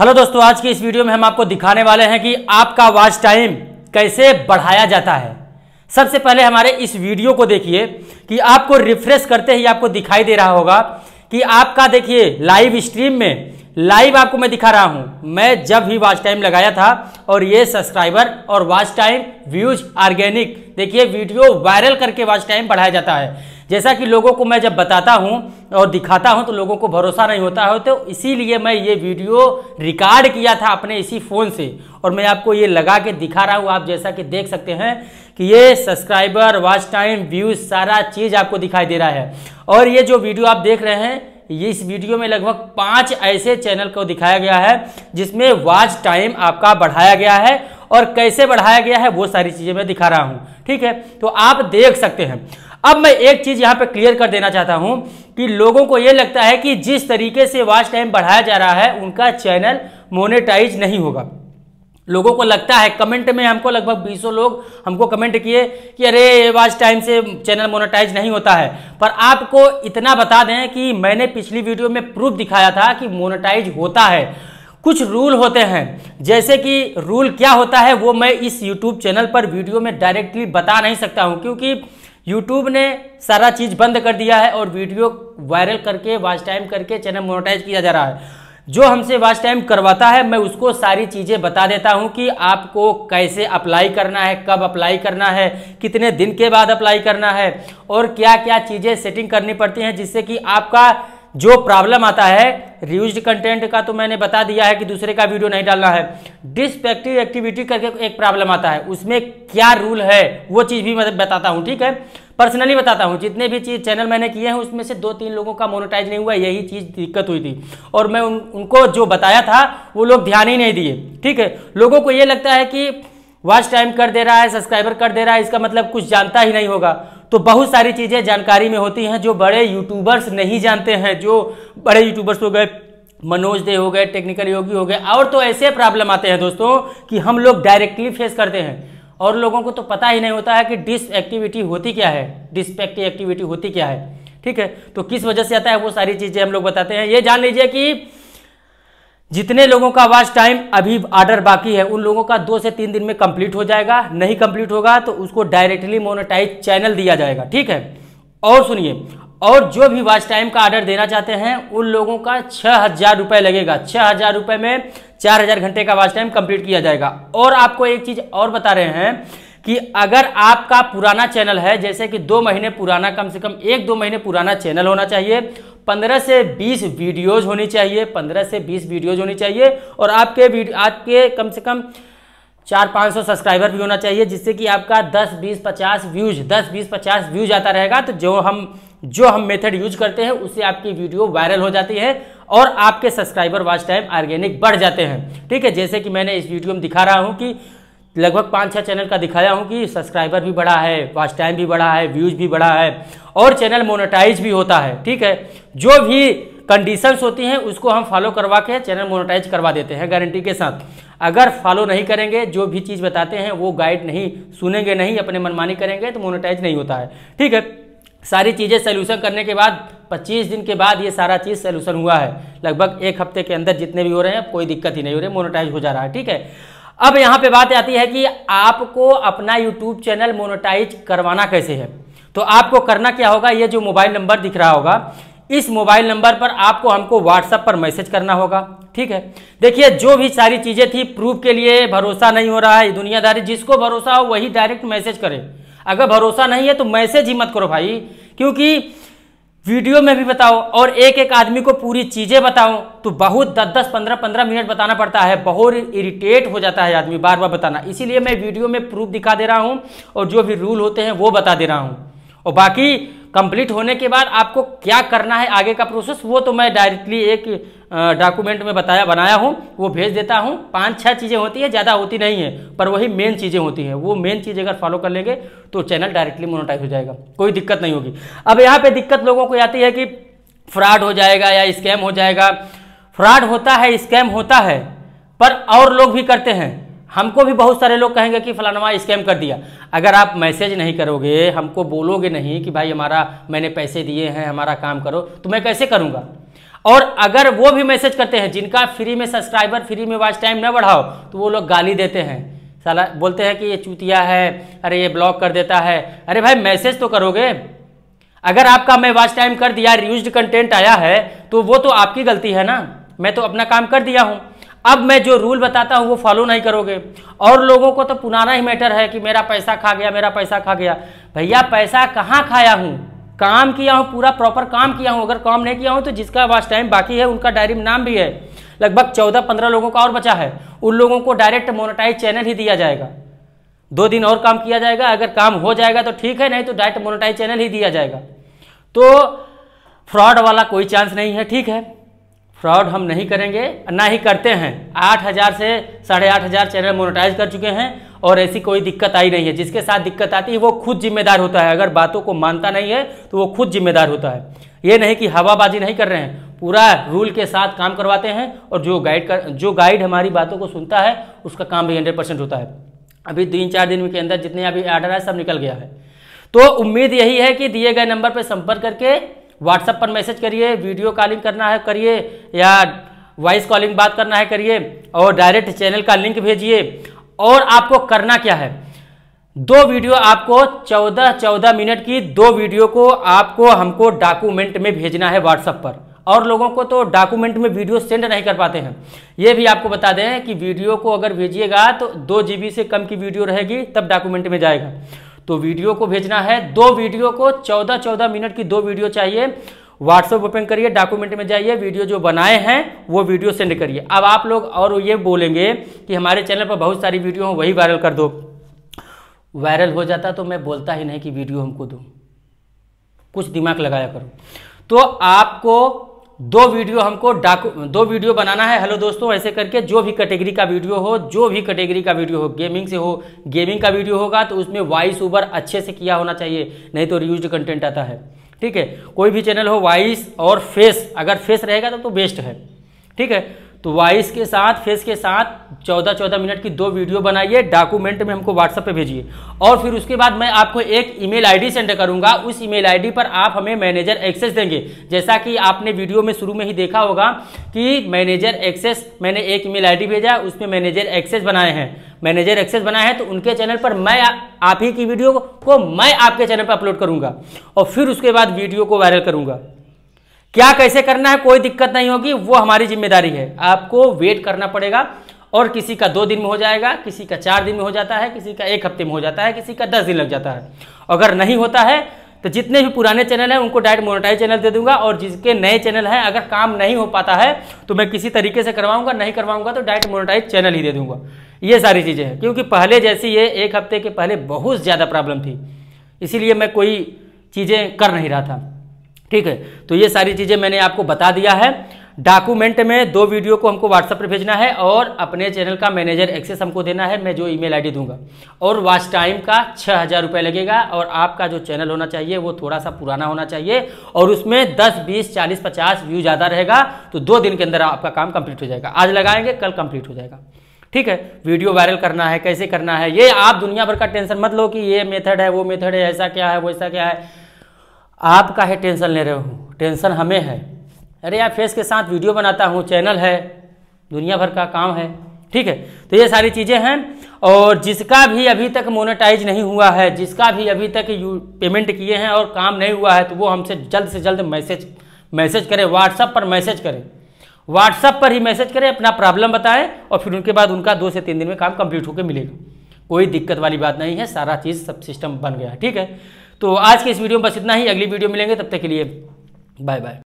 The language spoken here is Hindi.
हेलो दोस्तों आज की इस वीडियो में हम आपको दिखाने वाले हैं कि आपका वॉच टाइम कैसे बढ़ाया जाता है सबसे पहले हमारे इस वीडियो को देखिए कि आपको रिफ्रेश करते ही आपको दिखाई दे रहा होगा कि आपका देखिए लाइव स्ट्रीम में लाइव आपको मैं दिखा रहा हूं मैं जब भी वॉच टाइम लगाया था और ये सब्सक्राइबर और वॉच टाइम व्यूज ऑर्गेनिक देखिए वीडियो वायरल करके वॉच टाइम बढ़ाया जाता है जैसा कि लोगों को मैं जब बताता हूं और दिखाता हूं तो लोगों को भरोसा नहीं होता है तो इसीलिए मैं ये वीडियो रिकॉर्ड किया था अपने इसी फ़ोन से और मैं आपको ये लगा के दिखा रहा हूँ आप जैसा कि देख सकते हैं कि ये सब्सक्राइबर वॉच टाइम व्यूज़ सारा चीज़ आपको दिखाई दे रहा है और ये जो वीडियो आप देख रहे हैं ये इस वीडियो में लगभग पाँच ऐसे चैनल को दिखाया गया है जिसमें वॉच टाइम आपका बढ़ाया गया है और कैसे बढ़ाया गया है वो सारी चीज़ें मैं दिखा रहा हूँ ठीक है तो आप देख सकते हैं अब मैं एक चीज़ यहाँ पे क्लियर कर देना चाहता हूं कि लोगों को यह लगता है कि जिस तरीके से वॉच टाइम बढ़ाया जा रहा है उनका चैनल मोनेटाइज नहीं होगा लोगों को लगता है कमेंट में हमको लगभग बीसों लोग हमको कमेंट किए कि अरे वाच टाइम से चैनल मोनेटाइज नहीं होता है पर आपको इतना बता दें कि मैंने पिछली वीडियो में प्रूफ दिखाया था कि मोनेटाइज होता है कुछ रूल होते हैं जैसे कि रूल क्या होता है वो मैं इस यूट्यूब चैनल पर वीडियो में डायरेक्टली बता नहीं सकता हूँ क्योंकि यूट्यूब ने सारा चीज़ बंद कर दिया है और वीडियो वायरल करके वाच टाइम करके चैनल मोनोटाइज किया जा रहा है जो हमसे वाच टाइम करवाता है मैं उसको सारी चीज़ें बता देता हूं कि आपको कैसे अप्लाई करना है कब अप्लाई करना है कितने दिन के बाद अप्लाई करना है और क्या क्या चीज़ें सेटिंग करनी पड़ती हैं जिससे कि आपका जो प्रॉब्लम आता है रियूज कंटेंट का तो मैंने बता दिया है कि दूसरे का वीडियो नहीं डालना है डिस्पेक्टिव एक्टिविटी करके एक प्रॉब्लम आता है उसमें क्या रूल है वो चीज़ भी मैं बताता हूँ ठीक है पर्सनली बताता हूँ जितने भी चीज़ चैनल मैंने किए हैं उसमें से दो तीन लोगों का मोनोटाइज नहीं हुआ यही चीज़ दिक्कत हुई थी और मैं उन, उनको जो बताया था वो लोग ध्यान ही नहीं दिए ठीक है लोगों को ये लगता है कि वॉच टाइम कर दे रहा है सब्सक्राइबर कर दे रहा है इसका मतलब कुछ जानता ही नहीं होगा तो बहुत सारी चीज़ें जानकारी में होती हैं जो बड़े यूट्यूबर्स नहीं जानते हैं जो बड़े यूट्यूबर्स हो गए मनोज दे हो गए टेक्निकल योगी हो गए और तो ऐसे प्रॉब्लम आते हैं दोस्तों कि हम लोग डायरेक्टली फेस करते हैं और लोगों को तो पता ही नहीं होता है कि डिस एक्टिविटी होती क्या है डिस्पेक्टिव एक्टिविटी होती क्या है ठीक है तो किस वजह से आता है वो सारी चीज़ें हम लोग बताते हैं ये जान लीजिए कि जितने लोगों का वॉच टाइम अभी आर्डर बाकी है उन लोगों का दो से तीन दिन में कंप्लीट हो जाएगा नहीं कंप्लीट होगा तो उसको डायरेक्टली मोनोटाइज चैनल दिया जाएगा ठीक है और सुनिए और जो भी वॉच टाइम का आर्डर देना चाहते हैं उन लोगों का छः हज़ार रुपये लगेगा छः हज़ार रुपये में चार हज़ार घंटे का वॉच टाइम कंप्लीट किया जाएगा और आपको एक चीज़ और बता रहे हैं कि अगर आपका पुराना चैनल है जैसे कि दो महीने पुराना कम से कम एक दो महीने पुराना चैनल होना चाहिए 15 से 20 वीडियोज होनी चाहिए 15 से 20 वीडियोज होनी चाहिए और आपके आपके कम से कम चार पाँच सौ सब्सक्राइबर भी होना चाहिए जिससे कि आपका दस बीस पचास व्यूज दस बीस पचास व्यूज आता रहेगा तो जो हम जो हम मेथड यूज करते हैं उससे आपकी वीडियो वायरल हो जाती है और आपके सब्सक्राइबर वाच टाइम ऑर्गेनिक बढ़ जाते हैं ठीक है जैसे कि मैंने इस वीडियो में दिखा रहा हूँ कि लगभग पाँच छः चैनल का दिखाया हूँ कि सब्सक्राइबर भी बढ़ा है वॉच टाइम भी बढ़ा है व्यूज़ भी बढ़ा है और चैनल मोनेटाइज भी होता है ठीक है जो भी कंडीशंस होती हैं उसको हम फॉलो करवा के चैनल मोनेटाइज करवा देते हैं गारंटी के साथ अगर फॉलो नहीं करेंगे जो भी चीज़ बताते हैं वो गाइड नहीं सुनेंगे नहीं अपने मनमानी करेंगे तो मोनेटाइज नहीं होता है ठीक है सारी चीज़ें सोल्यूशन करने के बाद 25 दिन के बाद ये सारा चीज़ सोल्यूशन हुआ है लगभग एक हफ्ते के अंदर जितने भी हो रहे हैं कोई दिक्कत ही नहीं हो रही मोनेटाइज हो जा रहा है ठीक है अब यहाँ पे बात आती है कि आपको अपना यूट्यूब चैनल मोनोटाइज करवाना कैसे है तो आपको करना क्या होगा ये जो मोबाइल नंबर दिख रहा होगा इस मोबाइल नंबर पर आपको हमको WhatsApp पर मैसेज करना होगा ठीक है देखिए जो भी सारी चीज़ें थी प्रूफ के लिए भरोसा नहीं हो रहा है दुनियादारी जिसको भरोसा हो वही डायरेक्ट मैसेज करें अगर भरोसा नहीं है तो मैसेज ही मत करो भाई क्योंकि वीडियो में भी बताओ और एक एक आदमी को पूरी चीज़ें बताओ तो बहुत दस दस पंद्रह पंद्रह मिनट बताना पड़ता है बहुत इरिटेट हो जाता है आदमी बार बार बताना इसीलिए मैं वीडियो में प्रूफ दिखा दे रहा हूँ और जो भी रूल होते हैं वो बता दे रहा हूँ और बाकी कंप्लीट होने के बाद आपको क्या करना है आगे का प्रोसेस वो तो मैं डायरेक्टली एक डॉक्यूमेंट में बताया बनाया हूँ वो भेज देता हूँ पाँच छः चीज़ें होती है ज़्यादा होती नहीं है पर वही मेन चीज़ें होती हैं वो मेन चीज़ अगर फॉलो कर लेंगे तो चैनल डायरेक्टली मोनोटाइज हो जाएगा कोई दिक्कत नहीं होगी अब यहाँ पर दिक्कत लोगों को आती है कि फ्रॉड हो जाएगा या स्कैम हो जाएगा फ्रॉड होता है स्कैम होता है पर और लोग भी करते हैं हमको भी बहुत सारे लोग कहेंगे कि फलानवा स्कैम कर दिया अगर आप मैसेज नहीं करोगे हमको बोलोगे नहीं कि भाई हमारा मैंने पैसे दिए हैं हमारा काम करो तो मैं कैसे करूँगा और अगर वो भी मैसेज करते हैं जिनका फ्री में सब्सक्राइबर फ्री में वॉच टाइम ना बढ़ाओ तो वो लोग गाली देते हैं साला बोलते हैं कि ये चूतिया है अरे ये ब्लॉक कर देता है अरे भाई मैसेज तो करोगे अगर आपका मैं वॉच टाइम कर दिया यूज कंटेंट आया है तो वो तो आपकी गलती है ना मैं तो अपना काम कर दिया हूँ अब मैं जो रूल बताता हूँ वो फॉलो नहीं करोगे और लोगों को तो पुराना ही मैटर है कि मेरा पैसा खा गया मेरा पैसा खा गया भैया पैसा कहाँ खाया हूँ काम किया हूँ पूरा प्रॉपर काम किया हूँ अगर काम नहीं किया हूँ तो जिसका वास्ट टाइम बाकी है उनका डायरी में नाम भी है लगभग चौदह पंद्रह लोगों का और बचा है उन लोगों को डायरेक्ट मोनोटाइज चैनल ही दिया जाएगा दो दिन और काम किया जाएगा अगर काम हो जाएगा तो ठीक है नहीं तो डायरेक्ट मोनोटाइज चैनल ही दिया जाएगा तो फ्रॉड वाला कोई चांस नहीं है ठीक है फ्रॉड हम नहीं करेंगे ना ही करते हैं आठ हज़ार से साढ़े आठ हज़ार चैनल मोनेटाइज कर चुके हैं और ऐसी कोई दिक्कत आई नहीं है जिसके साथ दिक्कत आती है वो खुद जिम्मेदार होता है अगर बातों को मानता नहीं है तो वो खुद जिम्मेदार होता है ये नहीं कि हवाबाजी नहीं कर रहे हैं पूरा रूल के साथ काम करवाते हैं और जो गाइड कर जो गाइड हमारी बातों को सुनता है उसका काम भी हंड्रेड परसेंट होता है अभी तीन चार दिन के अंदर जितने अभी आर्डर आए सब निकल गया है तो उम्मीद यही है कि दिए गए नंबर पर संपर्क करके व्हाट्सएप पर मैसेज करिए वीडियो कॉलिंग करना है करिए या वॉइस कॉलिंग बात करना है करिए और डायरेक्ट चैनल का लिंक भेजिए और आपको करना क्या है दो वीडियो आपको चौदह चौदह मिनट की दो वीडियो को आपको हमको डॉक्यूमेंट में भेजना है व्हाट्सएप पर और लोगों को तो डॉक्यूमेंट में वीडियो सेंड नहीं कर पाते हैं ये भी आपको बता दें कि वीडियो को अगर भेजिएगा तो दो जी से कम की वीडियो रहेगी तब डॉक्यूमेंट में जाएगा तो वीडियो को भेजना है दो वीडियो को चौदह चौदह मिनट की दो वीडियो चाहिए व्हाट्सएप ओपन करिए डॉक्यूमेंट में जाइए वीडियो जो बनाए हैं वो वीडियो सेंड करिए अब आप लोग और ये बोलेंगे कि हमारे चैनल पर बहुत सारी वीडियो हो वही वायरल कर दो वायरल हो जाता तो मैं बोलता ही नहीं कि वीडियो हमको दो कुछ दिमाग लगाया करो तो आपको दो वीडियो हमको डाकू दो वीडियो बनाना है हेलो दोस्तों ऐसे करके जो भी कैटेगरी का वीडियो हो जो भी कैटेगरी का वीडियो हो गेमिंग से हो गेमिंग का वीडियो होगा तो उसमें वॉइस ओवर अच्छे से किया होना चाहिए नहीं तो रियूज कंटेंट आता है ठीक है कोई भी चैनल हो वॉइस और फेस अगर फेस रहेगा तो, तो बेस्ट है ठीक है तो वॉइस के साथ फेस के साथ चौदह चौदह मिनट की दो वीडियो बनाइए डॉक्यूमेंट में हमको व्हाट्सएप पे भेजिए और फिर उसके बाद मैं आपको एक ईमेल आईडी सेंड करूंगा उस ईमेल आईडी पर आप हमें मैनेजर एक्सेस देंगे जैसा कि आपने वीडियो में शुरू में ही देखा होगा कि मैनेजर एक्सेस मैंने एक ईमेल आईडी भेजा उसमें मैनेजर एक्सेस बनाए हैं मैनेजर एक्सेस बनाए हैं तो उनके चैनल पर मैं आप ही की वीडियो को मैं आपके चैनल पर अपलोड करूंगा और फिर उसके बाद वीडियो को वायरल करूंगा क्या कैसे करना है कोई दिक्कत नहीं होगी वो हमारी जिम्मेदारी है आपको वेट करना पड़ेगा और किसी का दो दिन में हो जाएगा किसी का चार दिन में हो जाता है किसी का एक हफ्ते में हो जाता है किसी का दस दिन लग जाता है अगर नहीं होता है तो जितने भी पुराने चैनल हैं उनको डायरेक्ट मोनेटाइज चैनल दे दूंगा और जिसके नए चैनल हैं अगर काम नहीं हो पाता है तो मैं किसी तरीके से करवाऊंगा नहीं करवाऊंगा तो डायरेक्ट मोनेटाइज चैनल ही दे दूंगा ये सारी चीज़ें हैं क्योंकि पहले जैसी ये एक हफ्ते के पहले बहुत ज़्यादा प्रॉब्लम थी इसीलिए मैं कोई चीज़ें कर नहीं रहा था ठीक है तो ये सारी चीज़ें मैंने आपको बता दिया है डॉक्यूमेंट में दो वीडियो को हमको व्हाट्सएप पर भेजना है और अपने चैनल का मैनेजर एक्सेस हमको देना है मैं जो ईमेल आईडी दूंगा और वॉच टाइम का छः हज़ार रुपये लगेगा और आपका जो चैनल होना चाहिए वो थोड़ा सा पुराना होना चाहिए और उसमें दस बीस चालीस पचास व्यू ज़्यादा रहेगा तो दो दिन के अंदर आपका काम कम्प्लीट हो जाएगा आज लगाएंगे कल कम्प्लीट हो जाएगा ठीक है वीडियो वायरल करना है कैसे करना है ये आप दुनिया भर का टेंशन मत लो कि ये मेथड है वो मेथड है ऐसा क्या है वैसा क्या है आप का है टेंशन ले रहे हो टेंशन हमें है अरे यार फेस के साथ वीडियो बनाता हूँ चैनल है दुनिया भर का काम है ठीक है तो ये सारी चीज़ें हैं और जिसका भी अभी तक मोनेटाइज नहीं हुआ है जिसका भी अभी तक पेमेंट किए हैं और काम नहीं हुआ है तो वो हमसे जल्द से जल्द मैसेज मैसेज करें व्हाट्सअप पर मैसेज करें व्हाट्सअप पर ही मैसेज करें अपना प्रॉब्लम बताएं और फिर उनके बाद उनका दो से तीन दिन में काम कंप्लीट होकर मिलेगा कोई दिक्कत वाली बात नहीं है सारा चीज़ सब सिस्टम बन गया ठीक है तो आज के इस वीडियो में बस इतना ही अगली वीडियो मिलेंगे तब तक के लिए बाय बाय